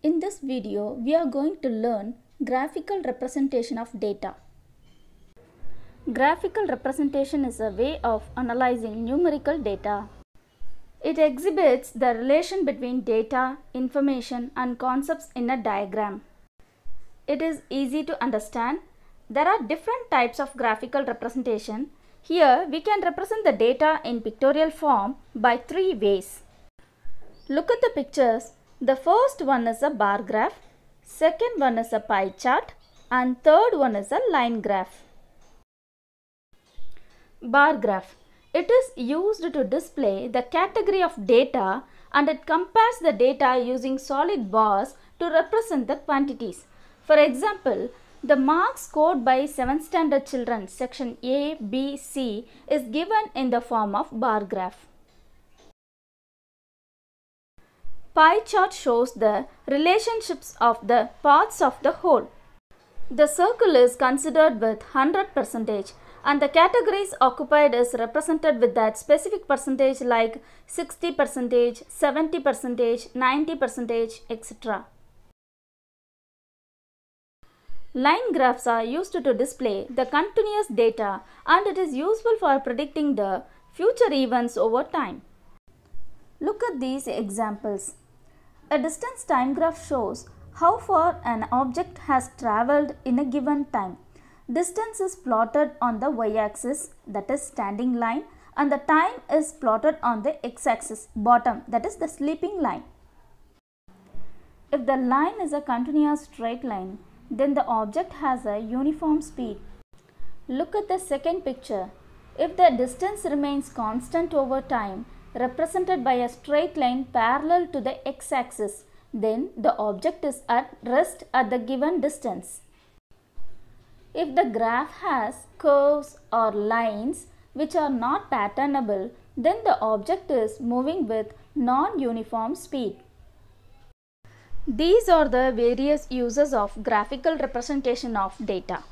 In this video, we are going to learn graphical representation of data. Graphical representation is a way of analyzing numerical data. It exhibits the relation between data, information and concepts in a diagram. It is easy to understand. There are different types of graphical representation. Here we can represent the data in pictorial form by three ways. Look at the pictures the first one is a bar graph, second one is a pie chart and third one is a line graph. Bar graph. It is used to display the category of data and it compares the data using solid bars to represent the quantities. For example, the marks scored by seven standard children section A, B, C is given in the form of bar graph. pie chart shows the relationships of the parts of the whole. The circle is considered with 100 percentage and the categories occupied is represented with that specific percentage like 60 percentage, 70 percentage, 90 percentage, etc. Line graphs are used to display the continuous data and it is useful for predicting the future events over time. Look at these examples. A distance time graph shows how far an object has travelled in a given time. Distance is plotted on the y-axis that is standing line and the time is plotted on the x-axis bottom that is the sleeping line. If the line is a continuous straight line, then the object has a uniform speed. Look at the second picture. If the distance remains constant over time, represented by a straight line parallel to the x-axis, then the object is at rest at the given distance. If the graph has curves or lines which are not patternable, then the object is moving with non-uniform speed. These are the various uses of graphical representation of data.